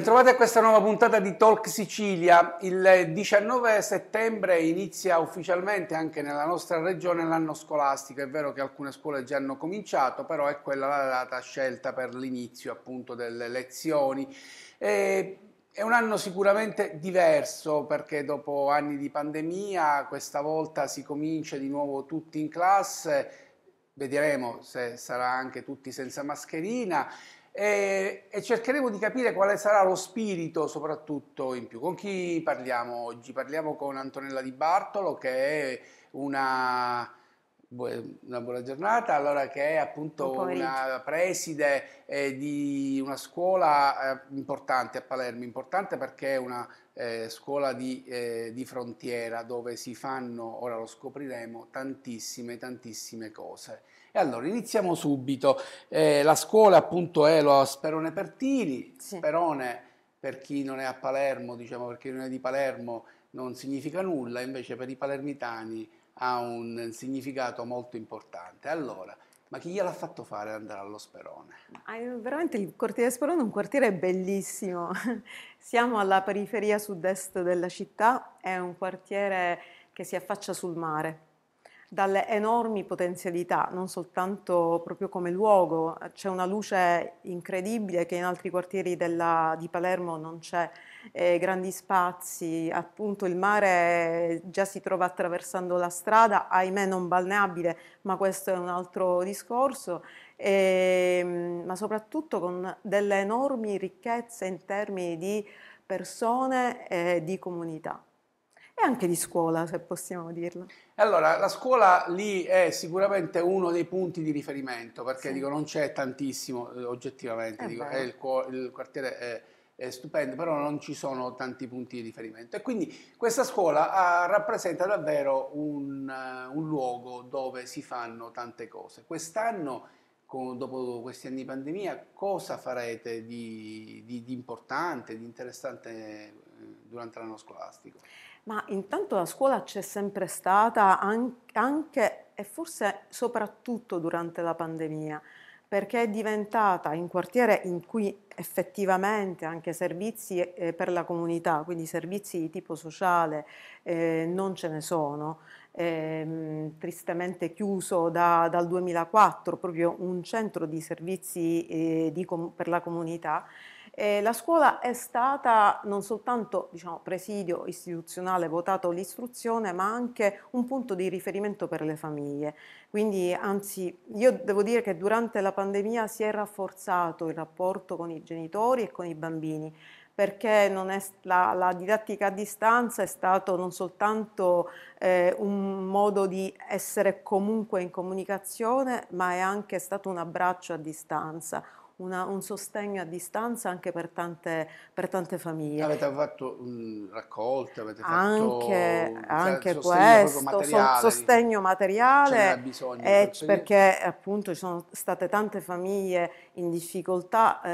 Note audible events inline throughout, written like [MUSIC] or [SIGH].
Bentrovati a questa nuova puntata di Talk Sicilia. Il 19 settembre inizia ufficialmente anche nella nostra regione l'anno scolastico. È vero che alcune scuole già hanno cominciato, però è quella la data scelta per l'inizio appunto delle lezioni. E è un anno sicuramente diverso perché dopo anni di pandemia questa volta si comincia di nuovo tutti in classe. Vedremo se sarà anche tutti senza mascherina e, e, cercheremo di capire quale sarà lo spirito soprattutto in più. Con chi parliamo oggi? Parliamo con Antonella Di Bartolo che è una... Una buona giornata, allora che è appunto una preside eh, di una scuola eh, importante a Palermo, importante perché è una eh, scuola di, eh, di, frontiera dove si fanno, ora lo scopriremo, tantissime, tantissime cose. E allora iniziamo subito. Eh, la scuola appunto è lo Sperone Pertini, sì. Sperone per chi non è a Palermo, diciamo per chi non è di Palermo non significa nulla, invece per i palermitani ha un significato molto importante. Allora, ma chi gliel'ha fatto fare andare allo Sperone? Ah, veramente il quartiere Sperone è un quartiere bellissimo. [LAUGHS] Siamo alla periferia sud-est della città, è un quartiere che si affaccia sul mare dalle enormi potenzialità, non soltanto proprio come luogo, c'è una luce incredibile che in altri quartieri della, di Palermo non c'è, eh, grandi spazi, appunto il mare già si trova attraversando la strada, ahimè non balneabile, ma questo è un altro discorso, e, ehm, ma soprattutto con delle enormi ricchezze in termini di persone e di comunità e anche di scuola, se possiamo dirlo. Allora, la scuola lì è sicuramente uno dei punti di riferimento, perché sì. dico, non c'è tantissimo eh, oggettivamente, è eh dico, è eh, il, il, quartiere è, è, stupendo, però non ci sono tanti punti di riferimento. E quindi questa scuola ha, ah, rappresenta davvero un, uh, un luogo dove si fanno tante cose. Quest'anno dopo questi anni di pandemia, cosa farete di, di, di, importante, di interessante durante l'anno scolastico? Ma intanto la scuola c'è sempre stata anche e forse soprattutto durante la pandemia, perché è diventata un quartiere in cui effettivamente anche servizi eh, per la comunità, quindi servizi di tipo sociale, eh, non ce ne sono. Eh, tristemente chiuso da, dal 2004, proprio un centro di servizi eh, di per la comunità eh, la scuola è stata non soltanto diciamo, presidio istituzionale votato all'istruzione, ma anche un punto di riferimento per le famiglie. Quindi, anzi, io devo dire che durante la pandemia si è rafforzato il rapporto con i genitori e con i bambini perché è, la, la, didattica a distanza è stato non soltanto eh, un modo di essere comunque in comunicazione, ma è anche stato un abbraccio a distanza, una, un sostegno a distanza anche per tante, per tante famiglie. Avete fatto mh, mm, raccolte, avete anche, fatto anche cioè, sostegno questo, materiale, sostegno materiale, bisogno, eh, perché appunto ci sono state tante famiglie in difficoltà eh,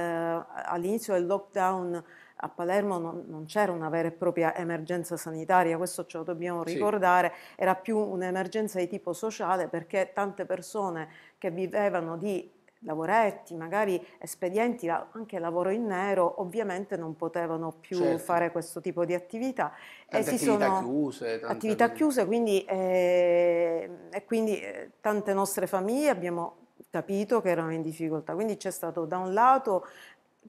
all'inizio del lockdown a Palermo non, non, c'era una vera e propria emergenza sanitaria, questo ce lo dobbiamo ricordare, sì. era più un'emergenza di tipo sociale perché tante persone che vivevano di lavoretti, magari espedienti, anche lavoro in nero, ovviamente non potevano più certo. fare questo tipo di attività. Tante e si attività sono chiuse. Tante... Attività chiuse, quindi, eh, e quindi eh, tante nostre famiglie abbiamo capito che erano in difficoltà. Quindi c'è stato da un lato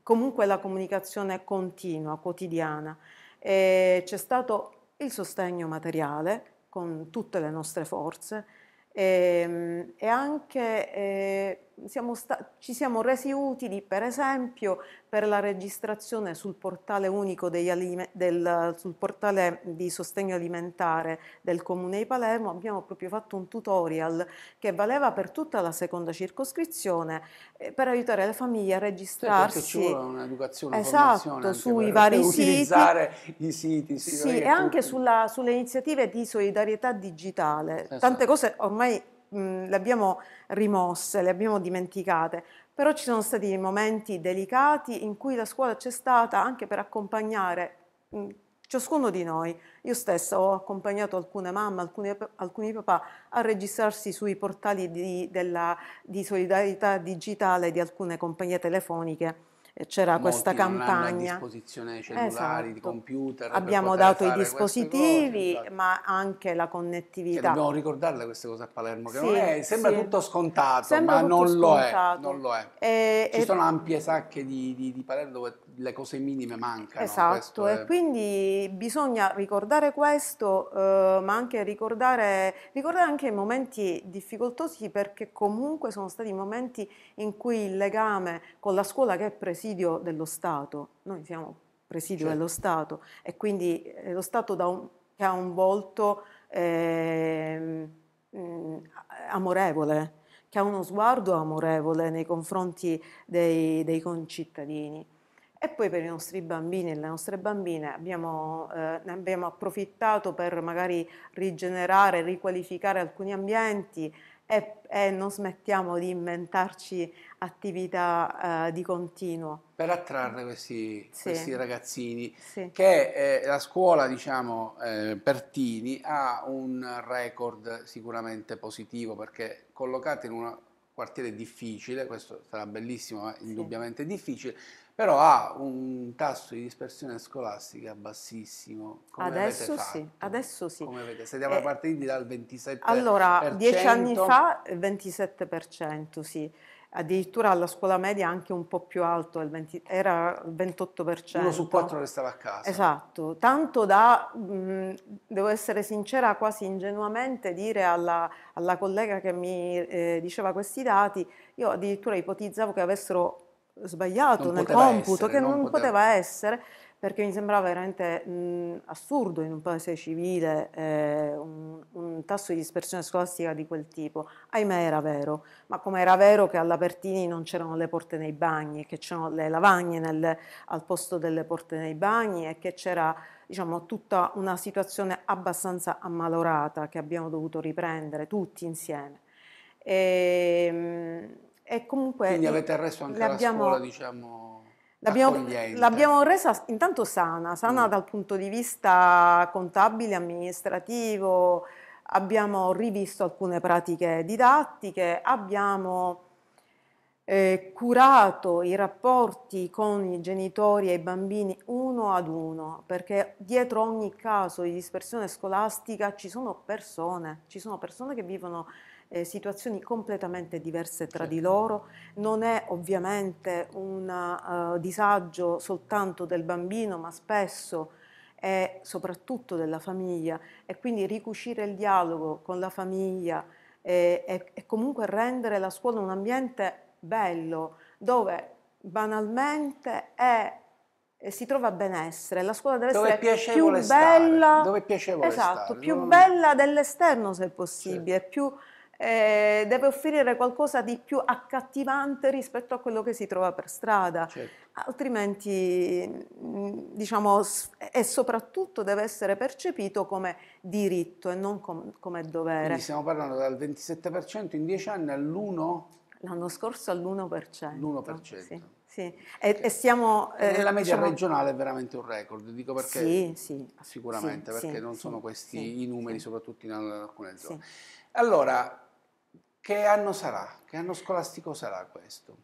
comunque la comunicazione continua, quotidiana, eh, c'è stato il sostegno materiale con tutte le nostre forze e, ehm, e anche... Eh, siamo ci siamo resi utili per esempio per la registrazione sul portale unico del, sul portale di sostegno alimentare del Comune di Palermo, abbiamo proprio fatto un tutorial che valeva per tutta la seconda circoscrizione eh, per aiutare le famiglie a registrarsi. Certo, ci vuole un'educazione, esatto, sui vari siti. i siti. Sì, sì e anche sulla, sulle iniziative di solidarietà digitale. Esatto. Tante cose ormai mh, le abbiamo rimosse, le abbiamo dimenticate, però ci sono stati momenti delicati in cui la scuola c'è stata anche per accompagnare mh, ciascuno di noi. Io stessa ho accompagnato alcune mamme, alcuni, alcuni papà a registrarsi sui portali di, della, di solidarietà digitale di alcune compagnie telefoniche c'era Molti questa campagna. a disposizione dei cellulari, esatto. di computer. Abbiamo dato i dispositivi, cose, esatto. ma anche la connettività. Che cioè, dobbiamo ricordarle queste cose a Palermo, che sì, è, sembra sì. tutto scontato, sembra ma tutto non, scontato. Lo è, non, Lo è, e, Ci e... sono ampie sacche di, di, di Palermo dove le cose minime mancano. Esatto, è... e quindi bisogna ricordare questo, eh, ma anche ricordare, ricordare anche i momenti difficoltosi perché comunque sono stati momenti in cui il legame con la scuola che è presidio dello Stato, noi siamo presidio certo. dello Stato e quindi eh, lo Stato un, che ha un volto eh, mh, mm, amorevole, che ha uno sguardo amorevole nei confronti dei, dei concittadini. E poi per i nostri bambini e le nostre bambine abbiamo, eh, ne abbiamo approfittato per magari rigenerare, riqualificare alcuni ambienti e, e non smettiamo di inventarci attività eh, di continuo. Per attrarre questi, sì. questi ragazzini, sì. che eh, la scuola, diciamo, eh, Pertini ha un record sicuramente positivo perché collocata in una quartiere difficile, questo sarà bellissimo, ma indubbiamente sì. difficile, però ha un tasso di dispersione scolastica bassissimo. adesso sì, adesso sì. Come vedete, siete eh, partiti dal 27%. Allora, dieci anni fa il 27%, sì addirittura alla scuola media anche un po' più alto, il 20, era il 28%. Uno su quattro restava a casa. Esatto, tanto da, mh, devo essere sincera, quasi ingenuamente dire alla, alla collega che mi eh, diceva questi dati, io addirittura ipotizzavo che avessero sbagliato non nel computo, essere, che non, non poteva, poteva essere, perché mi sembrava veramente mh, assurdo in un paese civile eh, un, un, tasso di dispersione scolastica di quel tipo. Ahimè era vero, ma come era vero che all'Apertini non c'erano le porte nei bagni, che c'erano le lavagne nel, al posto delle porte nei bagni e che c'era diciamo, tutta una situazione abbastanza ammalorata che abbiamo dovuto riprendere tutti insieme. E, ehm, e comunque, Quindi avete arresto anche la abbiamo, scuola, diciamo... L'abbiamo, l'abbiamo, resa intanto sana, sana mm. dal punto di vista contabile, amministrativo, abbiamo rivisto alcune pratiche didattiche, abbiamo eh, curato i rapporti con i genitori e i bambini uno ad uno, perché dietro ogni caso di dispersione scolastica ci sono persone, ci sono persone che vivono eh, situazioni completamente diverse tra certo. di loro, non è ovviamente un uh, disagio soltanto del bambino, ma spesso è soprattutto della famiglia e quindi ricucire il dialogo con la famiglia e, eh, e, e comunque rendere la scuola un ambiente bello dove banalmente è eh, si trova benessere, la scuola deve dove essere più stare. bella, esatto, stare. più non... bella dell'esterno se possibile, certo. più eh, deve offrire qualcosa di più accattivante rispetto a quello che si trova per strada, certo. altrimenti mm, diciamo, e soprattutto deve essere percepito come diritto e non com come dovere. Quindi stiamo parlando dal 27% in 10 anni all'1%? L'anno scorso all'1%. L'1%. Sì. Sì. E, okay. e siamo, eh, Nella media diciamo... regionale è veramente un record, dico perché sì, sì. sicuramente, sì, perché non sono questi i numeri, soprattutto in alcune zone. Allora, che anno sarà? Che anno scolastico sarà questo?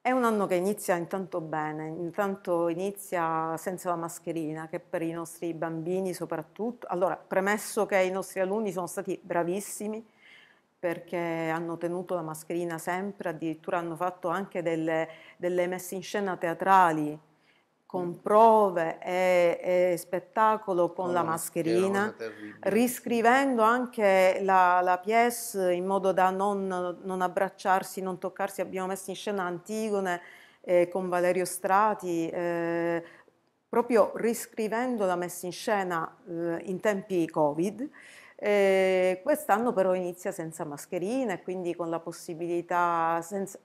È un anno che inizia intanto bene, intanto inizia senza la mascherina, che per i nostri bambini soprattutto. Allora, premesso che i nostri alunni sono stati bravissimi perché hanno tenuto la mascherina sempre, addirittura hanno fatto anche delle, delle messe in scena teatrali con mm. prove e, e spettacolo con oh, la mascherina, riscrivendo anche la, la pièce in modo da non, non, abbracciarsi, non toccarsi. Abbiamo messo in scena Antigone eh, con Valerio Strati, eh, proprio la messa in scena eh, in tempi Covid. Eh, quest'anno però inizia senza mascherine, quindi con la possibilità, senza,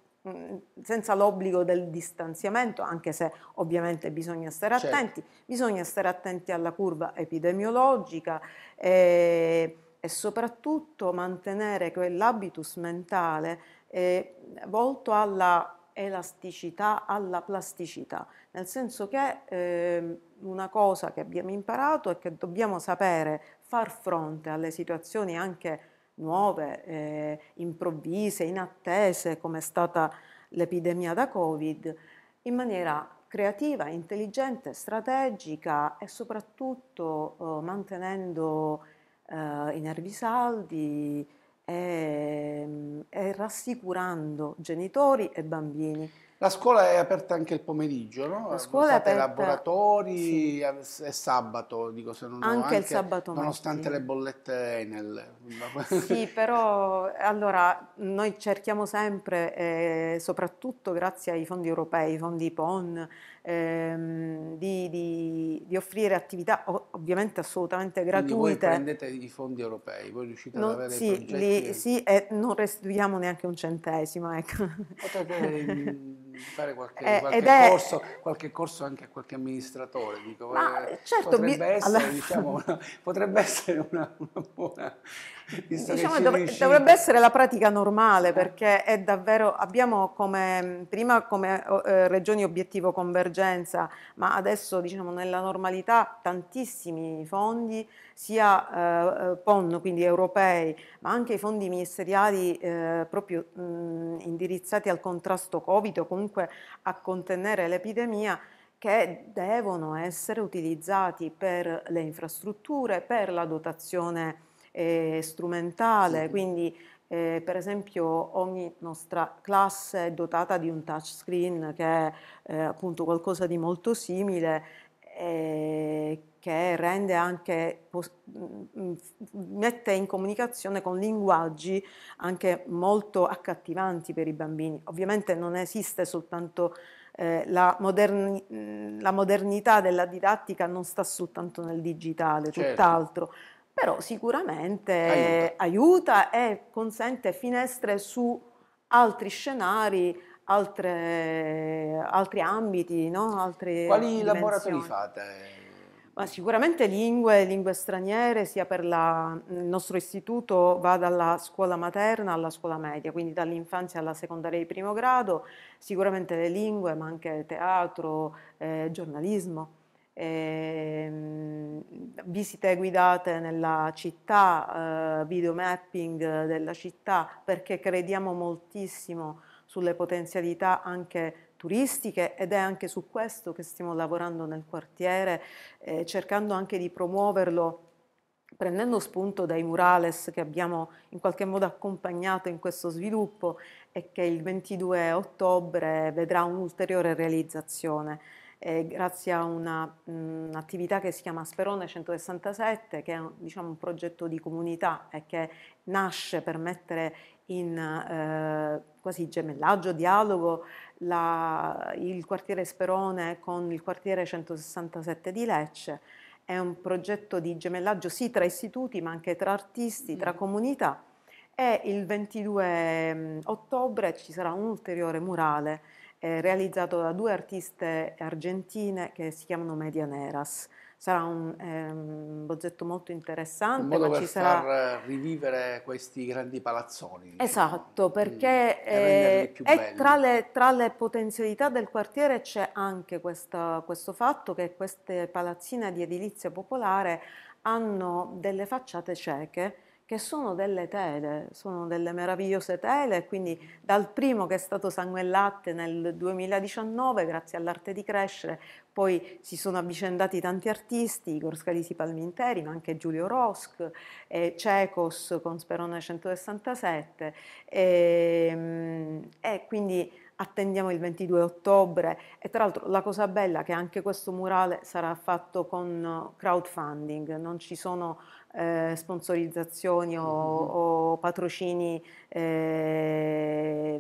senza l'obbligo del distanziamento, anche se ovviamente bisogna stare certo. attenti, bisogna stare attenti alla curva epidemiologica e, eh, e soprattutto mantenere quell'habitus mentale eh, volto alla elasticità, alla plasticità, nel senso che eh, una cosa che abbiamo imparato è che dobbiamo sapere far fronte alle situazioni anche nuove, eh, improvvise, inattese, come è stata l'epidemia da Covid, in maniera creativa, intelligente, strategica e soprattutto eh, mantenendo eh, i nervi saldi e, mm, e rassicurando genitori e bambini. La scuola è aperta anche il pomeriggio, no? La scuola è aperta. laboratori e sabato, dico se non anche, anche il sabato Nonostante mattina. le bollette Enel. [LAUGHS] Sì, però allora noi cerchiamo sempre, eh, soprattutto grazie ai fondi europei, ai fondi PON, ehm, di, di, di, offrire attività ovviamente assolutamente gratuite. Quindi voi prendete i fondi europei, voi riuscite non, ad avere sì, progetti... Li, sì, e non restituiamo neanche un centesimo, ecco. Potete... [LAUGHS] Mm, fare qualche, eh, qualche è... corso, qualche corso anche a qualche amministratore. Dico, Ma, eh, certo, potrebbe, mi... essere, allora... diciamo, una, [LAUGHS] potrebbe essere una, una buona... Diciamo, dovrebbe, dovrebbe essere la pratica normale eh. perché è davvero, abbiamo come, prima come eh, regioni obiettivo convergenza, ma adesso diciamo nella normalità tantissimi fondi, sia eh, PON, quindi europei, ma anche i fondi ministeriali eh, proprio mh, mm, indirizzati al contrasto Covid o comunque comunque a contenere l'epidemia che devono essere utilizzati per le infrastrutture, per la dotazione eh, strumentale, sì. quindi eh, per esempio ogni nostra classe è dotata di un touchscreen che è eh, appunto qualcosa di molto simile eh, che rende anche, mm, mm, mette in comunicazione con linguaggi anche molto accattivanti per i bambini. Ovviamente non esiste soltanto eh, la, moderni, mm, la, modernità della didattica non sta soltanto nel digitale, certo. tutt'altro, però sicuramente aiuta. aiuta e consente finestre su altri scenari, altre, altri ambiti, no? Altre Quali dimensioni. laboratori fate? Ma sicuramente lingue, lingue straniere, sia per la, il nostro istituto va dalla scuola materna alla scuola media, quindi dall'infanzia alla secondaria di primo grado, sicuramente le lingue, ma anche teatro, eh, giornalismo. Eh, visite guidate nella città, eh, videomapping della città, perché crediamo moltissimo sulle potenzialità anche turistiche ed è anche su questo che stiamo lavorando nel quartiere, eh, cercando anche di promuoverlo prendendo spunto dai murales che abbiamo in qualche modo accompagnato in questo sviluppo e che il 22 ottobre vedrà un'ulteriore realizzazione. Eh, grazie a un'attività mm, che si chiama Sperone 167, che è diciamo, un progetto di comunità e che nasce per mettere in eh, quasi gemellaggio, dialogo, la, il quartiere Sperone con il quartiere 167 di Lecce. È un progetto di gemellaggio sì tra istituti ma anche tra artisti, tra mm. comunità e il 22 mm, ottobre ci sarà un ulteriore murale eh, realizzato da due artiste argentine che si chiamano Medianeras. Neras sarà un, eh, un bozzetto molto interessante. Un modo ma ci sarà... far rivivere questi grandi palazzoni. Diciamo. Esatto, diciamo, perché eh, e tra le, tra, le, potenzialità del quartiere c'è anche questa, questo fatto che queste palazzine di edilizia popolare hanno delle facciate cieche che sono delle tele, sono delle meravigliose tele, quindi dal primo che è stato Sangue e Latte nel 2019, grazie all'arte di crescere, poi si sono avvicendati tanti artisti, Igor Scalisi Palminteri, ma anche Giulio Rosk, eh, Cecos con Sperone 167, e, ehm, e quindi attendiamo il 22 ottobre e tra l'altro la cosa bella è che anche questo murale sarà fatto con crowdfunding, non ci sono eh, sponsorizzazioni o, mm-hmm. o patrocini eh,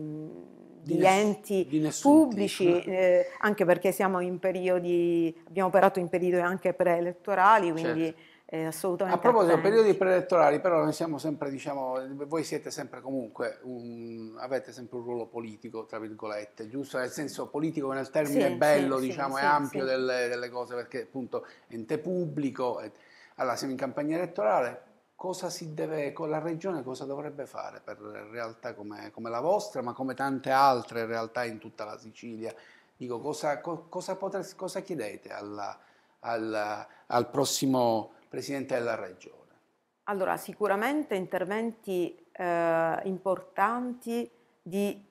di, di enti di pubblici, eh, anche perché siamo in periodi, abbiamo operato in periodi anche preelettorali, quindi certo. eh, assolutamente... A proposito, attenti. periodi preelettorali, però noi siamo sempre, diciamo, voi siete sempre comunque, un, avete sempre un ruolo politico, tra virgolette, giusto? Nel senso politico nel termine sì, bello, sì, diciamo, sì, è ampio delle, delle, cose, perché appunto ente pubblico... È, allora, siamo in campagna elettorale, cosa si deve, la regione cosa dovrebbe fare per realtà come, come la vostra, ma come tante altre realtà in tutta la Sicilia? Dico, cosa, cosa, potreste, cosa chiedete alla, alla, al prossimo Presidente della Regione? Allora, sicuramente interventi eh, importanti di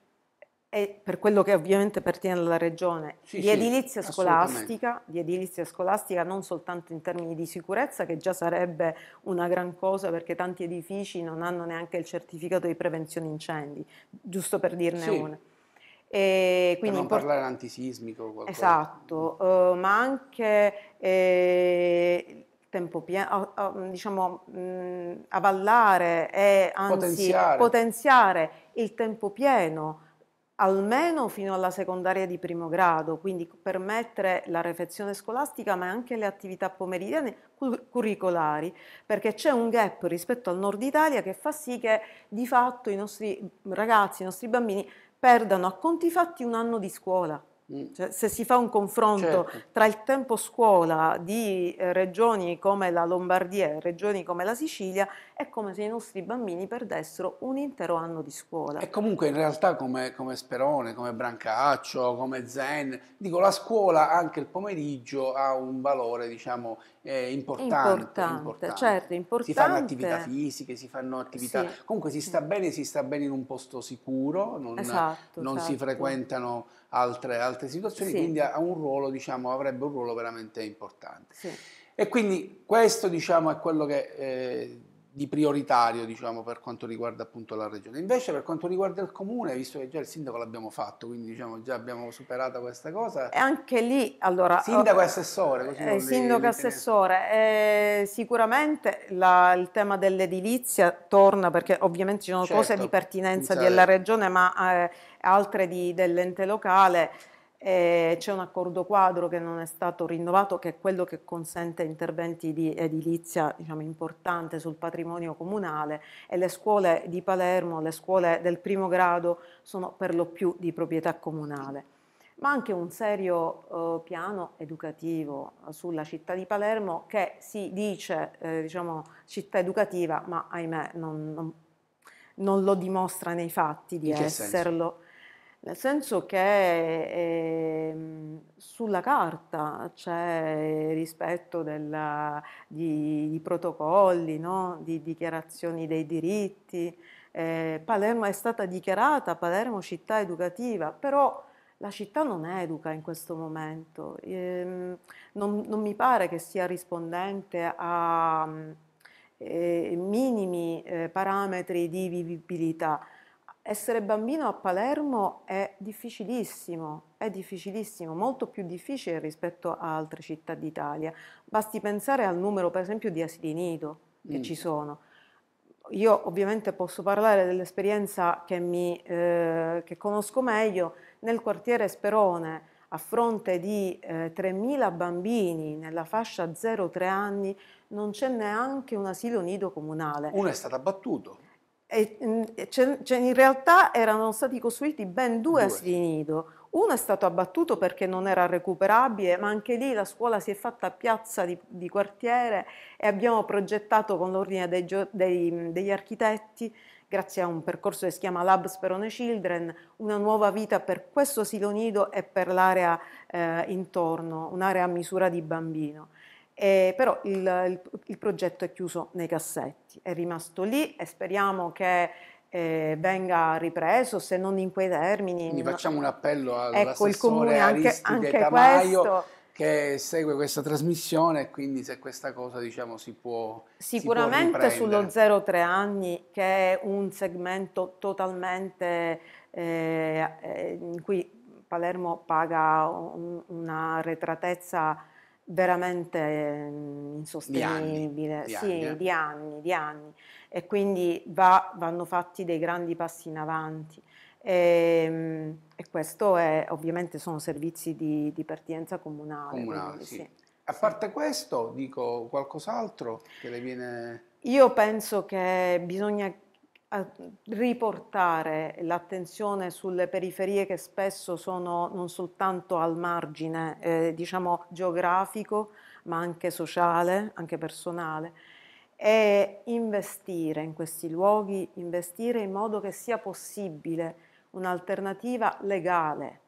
e per quello che ovviamente pertiene alla regione, sì, di, edilizia sì, scolastica, di edilizia scolastica non soltanto in termini di sicurezza, che già sarebbe una gran cosa perché tanti edifici non hanno neanche il certificato di prevenzione incendi, giusto per dirne sì. una. E quindi per non import- parlare antisismico. Qualcosa. Esatto, eh, ma anche eh, tempo pieno, diciamo, mh, avallare e anzi potenziare. potenziare il tempo pieno almeno fino alla secondaria di primo grado, quindi permettere la refezione scolastica ma anche le attività pomeridiane curricolari, perché c'è un gap rispetto al nord Italia che fa sì che di fatto i nostri ragazzi, i nostri bambini perdano a conti fatti un anno di scuola. Mm. Cioè, se si fa un confronto certo. tra il tempo scuola di eh, regioni come la Lombardia e regioni come la Sicilia, è come se i nostri bambini perdessero un intero anno di scuola. E comunque in realtà come, come Sperone, come Brancaccio, come Zen, dico la scuola anche il pomeriggio ha un valore diciamo eh, importante, importante, importante, Certo, importante. Si fanno attività fisiche, si fanno attività... Sì. Comunque si sta mm. bene, si sta bene in un posto sicuro, non, esatto, non esatto. si frequentano altre, altre situazioni, sì. quindi ha un ruolo, diciamo, avrebbe un ruolo veramente importante. Sì. E quindi questo diciamo, è quello che eh, di prioritario diciamo, per quanto riguarda appunto la regione. Invece per quanto riguarda il comune, visto che già il sindaco l'abbiamo fatto, quindi diciamo, già abbiamo superato questa cosa. E anche lì, allora... Sindaco e eh, assessore. Così eh, sindaco e assessore, eh, sicuramente la, il tema dell'edilizia torna perché ovviamente ci sono certo, cose di pertinenza della regione ma eh, altre dell'ente locale eh, c'è un accordo quadro che non è stato rinnovato, che è quello che consente interventi di edilizia diciamo, importante sul patrimonio comunale e le scuole di Palermo, le scuole del primo grado, sono per lo più di proprietà comunale. Ma anche un serio eh, piano educativo eh, sulla città di Palermo che si dice eh, diciamo, città educativa, ma ahimè non, non, non, lo dimostra nei fatti di esserlo. Senso? Nel senso che eh, sulla carta c'è rispetto della, di, di, protocolli, no? di dichiarazioni dei diritti. Eh, Palermo è stata dichiarata Palermo città educativa, però la città non educa in questo momento. Eh, non, non, mi pare che sia rispondente a eh, minimi eh, parametri di vivibilità essere bambino a Palermo è difficilissimo, è difficilissimo, molto più difficile rispetto a altre città d'Italia. Basti pensare al numero, per esempio, di asili nido che mm. ci sono. Io ovviamente posso parlare dell'esperienza che, mi, eh, che conosco meglio nel quartiere Sperone, a fronte di eh, 3.000 bambini nella fascia 0-3 anni, non c'è neanche un asilo nido comunale. Uno è stato abbattuto. E, c- mm, c- in realtà erano stati costruiti ben due, due. asili nido. Uno è stato abbattuto perché non era recuperabile, ma anche lì la scuola si è fatta piazza di, di quartiere e abbiamo progettato con l'ordine dei, dei, mm, degli architetti, grazie a un percorso che si chiama Labs per One Children, una nuova vita per questo asilo nido e per l'area eh, intorno, un'area a misura di bambino. Eh, però il, il, il, progetto è chiuso nei cassetti, è rimasto lì e speriamo che eh, venga ripreso, se non in quei termini. Quindi facciamo un appello all'assessore ecco, comune, anche, anche Tamaio questo, che segue questa trasmissione e quindi se questa cosa diciamo, si può Sicuramente si può sullo 03 anni che è un segmento totalmente eh, eh, in cui Palermo paga un, una retratezza veramente ehm, insostenibile, di anni, sì, anni, eh. di anni, di anni. e quindi va, vanno fatti dei grandi passi in avanti. E, ehm, e questo è, ovviamente sono servizi di, di pertinenza comunale. comunale quindi, sì. Sì. A parte questo, dico qualcos'altro che le viene... Io penso che bisogna riportare l'attenzione sulle periferie che spesso sono non soltanto al margine eh, diciamo geografico ma anche sociale, anche personale e investire in questi luoghi, investire in modo che sia possibile un'alternativa legale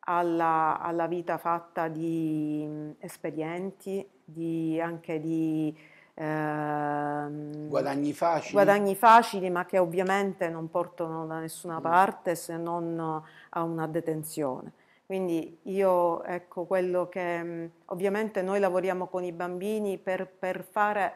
alla, alla vita fatta di espedienti, di, anche di Ehm, guadagni, facili. guadagni facili. ma che ovviamente non portano da nessuna mm. parte se non a una detenzione. Quindi io, ecco, quello che mm, ovviamente noi lavoriamo con i bambini per, per fare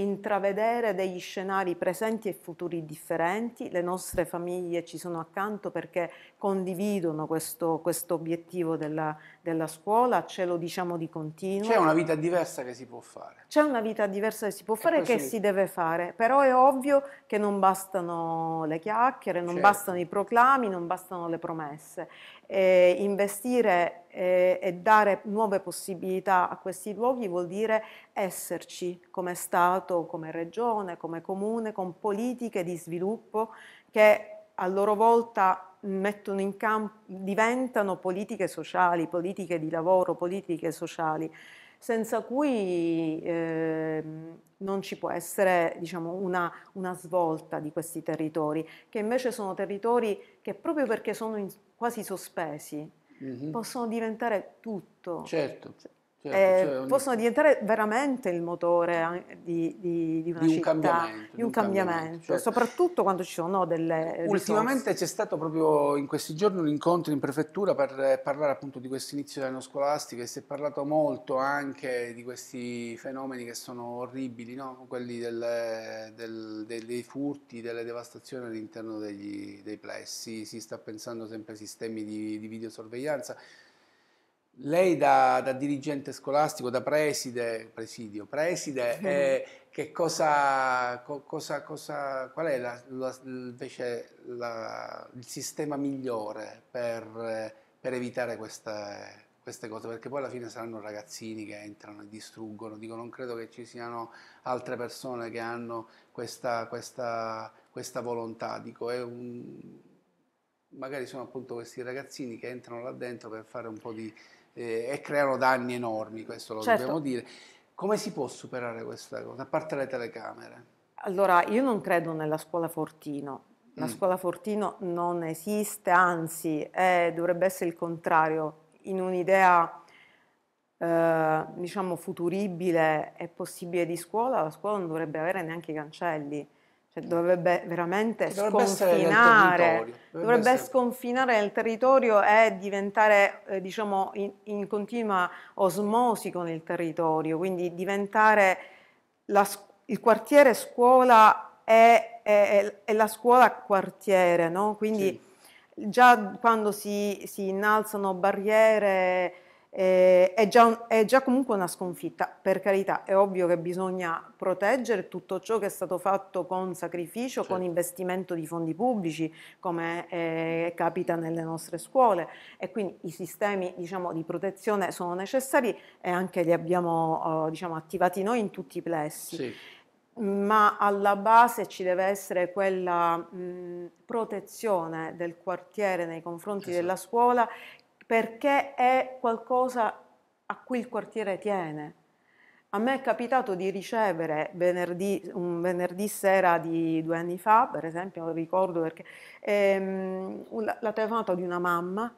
intravedere degli scenari presenti e futuri differenti, le nostre famiglie ci sono accanto perché condividono questo, questo obiettivo della, della, scuola, ce lo diciamo di continuo. C'è una vita diversa che si può fare. C'è una vita diversa che si può fare e che si deve fare, però è ovvio che non bastano le chiacchiere, non certo. bastano i proclami, non bastano le promesse. E eh, investire eh, e dare nuove possibilità a questi luoghi vuol dire esserci come Stato, come Regione, come Comune, con politiche di sviluppo che a loro volta mettono in campo, diventano politiche sociali, politiche di lavoro, politiche sociali, senza cui eh, non ci può essere diciamo, una, una, svolta di questi territori, che invece sono territori che proprio perché sono in, quasi sospesi, mm-hmm. possono diventare tutto. Certo. Cioè, Certo, eh, cioè ogni... possono diventare veramente il motore di, di, di una di un città, cambiamento, di un, cambiamento, cambiamento cioè... soprattutto quando ci sono delle... Ultimamente risorse. c'è stato proprio in questi giorni un incontro in prefettura per parlare appunto di questo inizio dell'anno scolastico e si è parlato molto anche di questi fenomeni che sono orribili, no? quelli del, del, dei furti, delle devastazioni all'interno degli, dei plessi, si sta pensando sempre ai sistemi di videosorveglianza lei da, da, dirigente scolastico, da preside, presidio, preside, [LAUGHS] eh, che cosa, co, cosa, cosa, qual è la, la, invece la, il sistema migliore per, per evitare queste, queste, cose? Perché poi alla fine saranno ragazzini che entrano e distruggono, dico non credo che ci siano altre persone che hanno questa, questa, questa volontà, dico è un, magari sono appunto questi ragazzini che entrano là dentro per fare un po' di eh, e creano danni enormi, questo lo certo. dobbiamo dire. Come si può superare questa cosa, a parte le telecamere? Allora, io non credo nella scuola Fortino, la mm. scuola Fortino non esiste, anzi è, dovrebbe essere il contrario, in un'idea eh, diciamo futuribile e possibile di scuola, la scuola non dovrebbe avere neanche i cancelli, cioè, dovrebbe veramente dovrebbe sconfinare, dovrebbe, dovrebbe essere... sconfinare nel territorio e diventare eh, diciamo, in, in, continua osmosi con il territorio, quindi diventare la, il quartiere scuola e, e, e, la scuola quartiere, no? quindi sì. già quando si, si innalzano barriere eh, è, già un, è, già comunque una sconfitta, per carità, è ovvio che bisogna proteggere tutto ciò che è stato fatto con sacrificio, certo. con investimento di fondi pubblici, come eh, capita nelle nostre scuole e quindi i sistemi diciamo, di protezione sono necessari e anche li abbiamo eh, diciamo, attivati noi in tutti i plessi. Sì ma alla base ci deve essere quella mh, protezione del quartiere nei confronti esatto. della scuola perché è qualcosa a cui il quartiere tiene. A me è capitato di ricevere venerdì, un venerdì sera di due anni fa, per esempio, ricordo perché, ehm, la, la telefonata di una mamma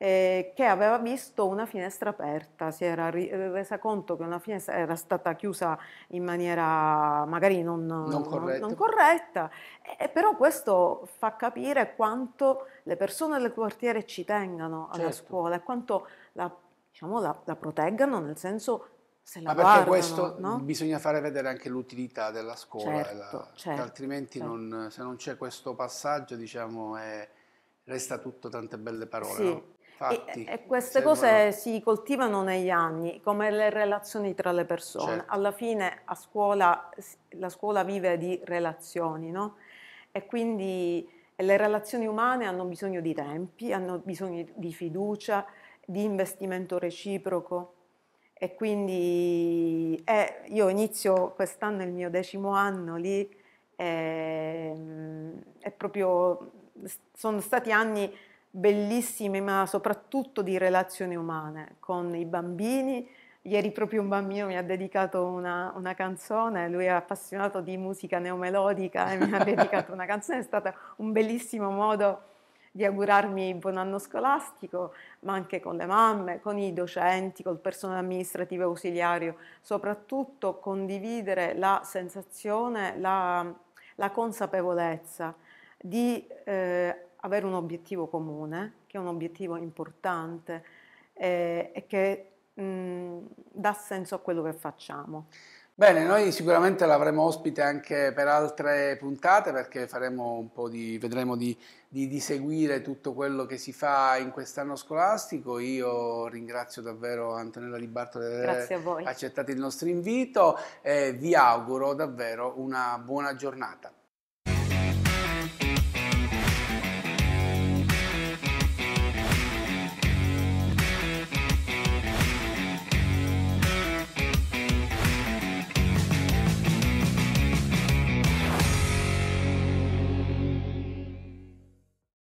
eh, che aveva visto una finestra aperta, si era eh, resa conto che una finestra era stata chiusa in maniera magari non, non corretta, non, non corretta eh, però questo fa capire quanto le persone del quartiere ci tengano alla certo. scuola e quanto la, diciamo, la, la proteggano nel senso se la Ma perché guardano, questo no? bisogna fare vedere anche l'utilità della scuola, certo, la, certo, certo altrimenti certo. non, se non c'è questo passaggio diciamo è resta tutto tante belle parole. Sì, no? e, e, queste servono... cose si coltivano negli anni, come le relazioni tra le persone. Certo. Alla fine a scuola la scuola vive di relazioni, no? E quindi le relazioni umane hanno bisogno di tempi, hanno bisogno di fiducia, di investimento reciproco. E quindi eh, io inizio quest'anno il mio decimo anno lì, eh, è proprio, sono stati anni bellissime, ma soprattutto di relazioni umane con i bambini. Ieri proprio un bambino mi ha dedicato una, una canzone, lui è appassionato di musica neomelodica e mi ha [LAUGHS] dedicato una canzone, è stato un bellissimo modo di augurarmi buon anno scolastico, ma anche con le mamme, con i docenti, col personale amministrativo e ausiliario, soprattutto condividere la sensazione, la, la consapevolezza di eh, avere un obiettivo comune, che è un obiettivo importante eh, e che mh, mm, dà senso a quello che facciamo. Bene, noi sicuramente l'avremo ospite anche per altre puntate perché faremo un po' di, vedremo di, di, di, seguire tutto quello che si fa in quest'anno scolastico. Io ringrazio davvero Antonella Di Barto di aver accettato il nostro invito e vi auguro davvero una buona giornata.